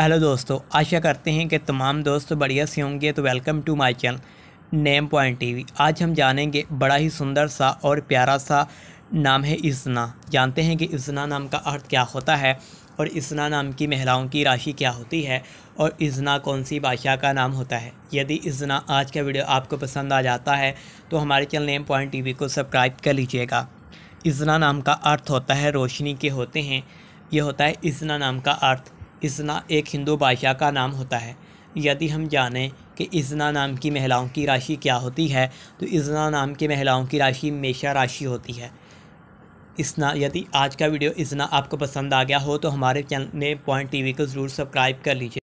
hello दोस्तों आशा करते हैं कि तमाम दोस्त बढ़िया से होंगे तो welcome to my channel name point TV आज हम जानेंगे बड़ा ही सुंदर सा और प्यारा सा नाम है इसना जानते हैं कि इसना नाम का अर्थ क्या होता है और इसना नाम की महिलाओं की राशि क्या होती है और इजना कौन सी भाषा का नाम होता है यदि इजना आज का वीडियो आपको पसंद आ जाता है तो हमारे चैनल नेम पॉइंट टी को सब्सक्राइब कर लीजिएगा इजना नाम का अर्थ होता है रोशनी के होते हैं यह होता है इजना नाम का अर्थ इजना एक हिंदू बादशाह का नाम होता है यदि हम जानें कि इजना नाम की महिलाओं की राशि क्या होती है तो इजना नाम की महिलाओं की राशि मेषा राशि होती है इसना यदि आज का वीडियो इजना आपको पसंद आ गया हो तो हमारे चैनल ने पॉइंट टीवी को ज़रूर सब्सक्राइब कर लीजिए